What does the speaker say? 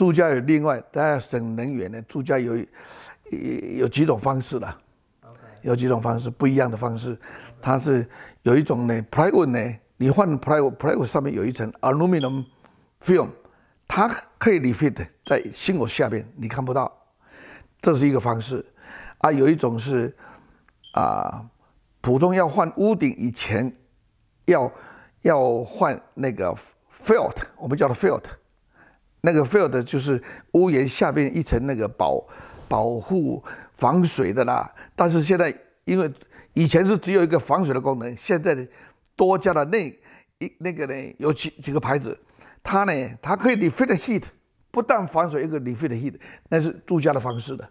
住家有另外，大家省能源呢。住家有有几种方式了，有几种方式不一样的方式。它是有一种呢，private 呢，你换 private private 上面有一层 aluminum film，它可以 refit 在新屋下边，你看不到，这是一个方式。啊，有一种是啊，普通要换屋顶以前要要换那个 felt，我们叫它 felt。那个 field 就是屋檐下边一层那个保保护防水的啦，但是现在因为以前是只有一个防水的功能，现在多加了那一那个呢有几几个牌子，它呢它可以 r e f i t heat，不但防水一个 r e f i t heat，那是住家的方式的。